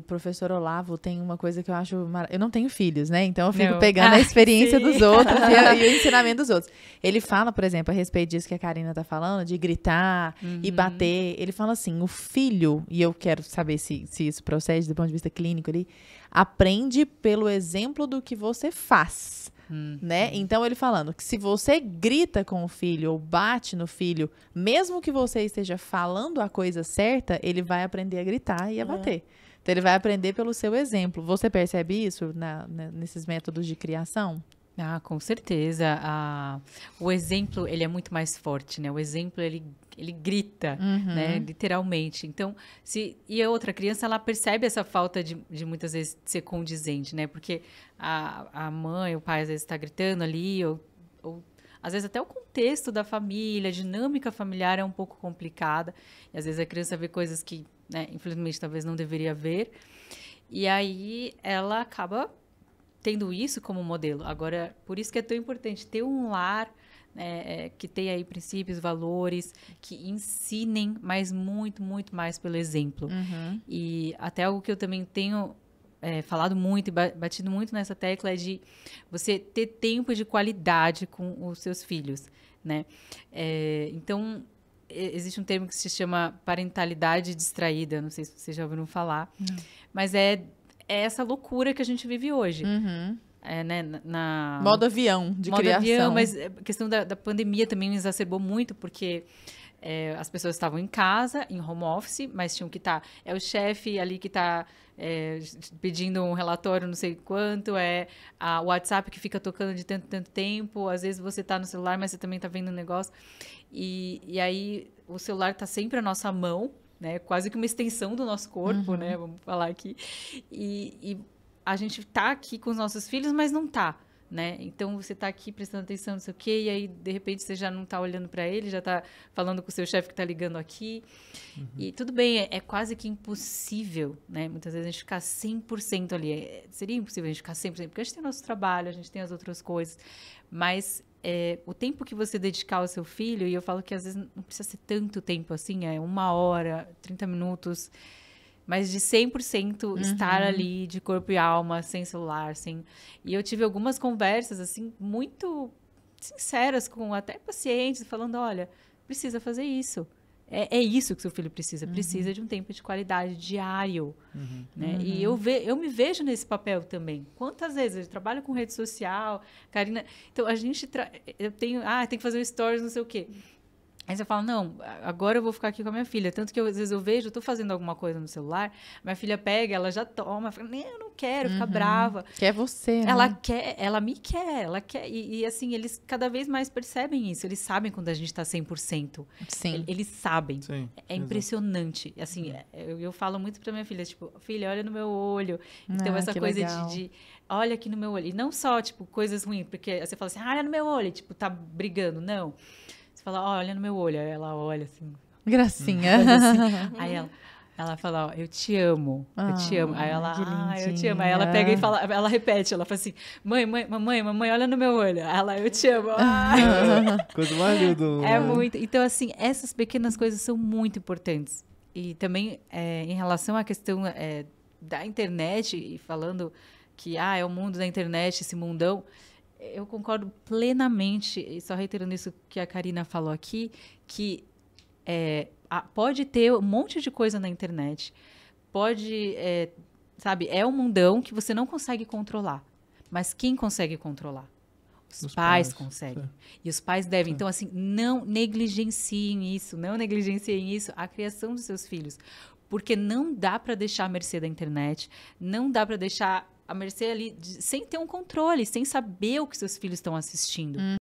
o professor Olavo tem uma coisa que eu acho. Mar... Eu não tenho filhos, né? Então eu fico não. pegando ah, a experiência sim. dos outros e, e, o ensinamento dos outros. Ele fala, por exemplo, a respeito disso que a Karina tá falando, de gritar uhum. e bater. Ele fala assim: o filho, e eu quero saber se, se isso procede do ponto de vista clínico ali, aprende pelo exemplo do que você faz. Né? Uhum. Então ele falando que se você grita com o filho ou bate no filho, mesmo que você esteja falando a coisa certa, ele vai aprender a gritar e a é. bater. Então ele vai aprender pelo seu exemplo. Você percebe isso na, na, nesses métodos de criação? Ah, com certeza. Ah, o exemplo ele é muito mais forte, né? O exemplo ele ele grita, uhum. né? Literalmente. Então, se e a outra criança ela percebe essa falta de, de muitas vezes ser condizente, né? Porque a, a mãe, o pai às vezes está gritando ali ou, ou às vezes até o contexto da família, a dinâmica familiar é um pouco complicada. E às vezes a criança vê coisas que né, infelizmente talvez não deveria haver. E aí ela acaba tendo isso como modelo. Agora, por isso que é tão importante ter um lar né, é, que tenha aí princípios, valores, que ensinem, mas muito, muito mais pelo exemplo. Uhum. E até algo que eu também tenho é, falado muito e batido muito nessa tecla é de você ter tempo de qualidade com os seus filhos, né? É, então, existe um termo que se chama parentalidade distraída, não sei se vocês já ouviram falar, hum. mas é, é, essa loucura que a gente vive hoje. Uhum. É, né, na... Modo avião de modo criação. Modo avião, mas eh, a questão da, da pandemia também exacerbou muito, porque é, as pessoas estavam em casa, em home office, mas tinham que estar. Tá, é o chefe ali que está é, pedindo um relatório, não sei quanto, é o WhatsApp que fica tocando de tanto, tanto tempo. Às vezes você está no celular, mas você também está vendo um negócio. E, e aí o celular está sempre à nossa mão, né? Quase que uma extensão do nosso corpo, uhum. né? Vamos falar aqui. E, e a gente está aqui com os nossos filhos, mas não está né? Então você está aqui prestando atenção, não sei o quê, e aí de repente você já não está olhando para ele, já está falando com o seu chefe que está ligando aqui. Uhum. E tudo bem, é, é, quase que impossível, né? Muitas vezes a gente ficar 100% ali. É, seria impossível a gente ficar 100%, porque a gente tem nosso trabalho, a gente tem as outras coisas. Mas é, o tempo que você dedicar ao seu filho, e eu falo que às vezes não precisa ser tanto tempo assim, é uma hora, 30 minutos mas de 100% uhum. estar ali de corpo e alma, sem celular, sem. E eu tive algumas conversas assim muito sinceras com até pacientes falando, olha, precisa fazer isso. É, é isso que seu filho precisa. Uhum. Precisa de um tempo de qualidade diário, uhum. né? Uhum. E eu, ve, eu me vejo nesse papel também. Quantas vezes eu trabalho com rede social, Karina. Então a gente tra... eu tenho, ah, tem que fazer um stories, não sei o quê. Aí você fala, não, agora eu vou ficar aqui com a minha filha. Tanto que eu, às vezes eu vejo, eu tô fazendo alguma coisa no celular, minha filha pega, ela já toma, fala, não, eu não quero, uhum. fica brava. Quer você. Né? Ela quer, ela me quer, ela quer. E, e, assim, eles cada vez mais percebem isso, eles sabem quando a gente tá 100%. Sim. Eles sabem. Sim, é impressionante. Assim, uhum. é, eu, eu, falo muito pra minha filha, tipo, filha, olha no meu olho. Então, ah, essa coisa de, de olha aqui no meu olho. E não só, tipo, coisas ruins, porque você fala assim, ah, olha no meu olho, tipo, tá brigando. Não. Não você fala, oh, olha no meu olho. Aí ela olha assim. Gracinha. Assim. Aí ela. Ela fala, ó, eu te amo, eu te ah, amo. Aí ela, ah, eu te amo. Aí ela pega e fala, ela repete, ela fala assim, mãe, mãe, mamãe, mamãe, olha no meu olho. ela, eu te amo. quando mais linda. É né? muito. Então, assim, essas pequenas coisas são muito importantes. E também, é, em relação à questão é, da internet, e falando que, ah, é o mundo da internet, esse mundão, eu concordo plenamente, e só reiterando isso que a Karina falou aqui, que é, a, pode ter um monte de coisa na internet. Pode, é, sabe, é um mundão que você não consegue controlar. Mas quem consegue controlar? Os, os pais, pais, conseguem. Sim. E os pais devem. Sim. Então, assim, não negligenciem isso, não negligenciem isso, a criação dos seus filhos. Porque não dá para deixar a mercê da internet, não dá para deixar à mercê ali, de, sem ter um controle, sem saber o que seus filhos estão assistindo. Uhum.